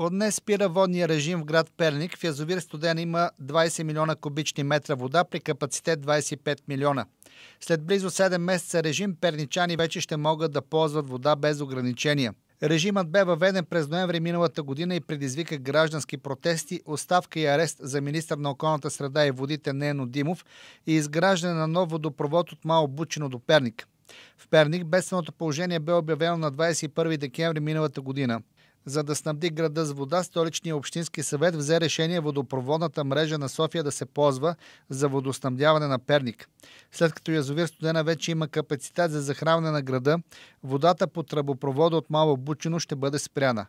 От днес спира водния режим в град Перник. В язовир Студен има 20 милиона кубични метра вода при капацитет 25 милиона. След близо 7 месеца режим перничани вече ще могат да ползват вода без ограничения. Режимът бе въведен през ноември миналата година и предизвика граждански протести, оставка и арест за министър на околната среда и водите Нено Димов и изграждане на нов водопровод от Мало Бучино до Перник. В Перник бедственото положение бе обявено на 21 декември миналата година. За да снабди града с вода, столичния общински съвет взе решение водопроводната мрежа на София да се ползва за водоснабдяване на Перник. След като язовир Студена вече има капацитет за захранване на града, водата по тръбопровода от Мало Бучино ще бъде спряна.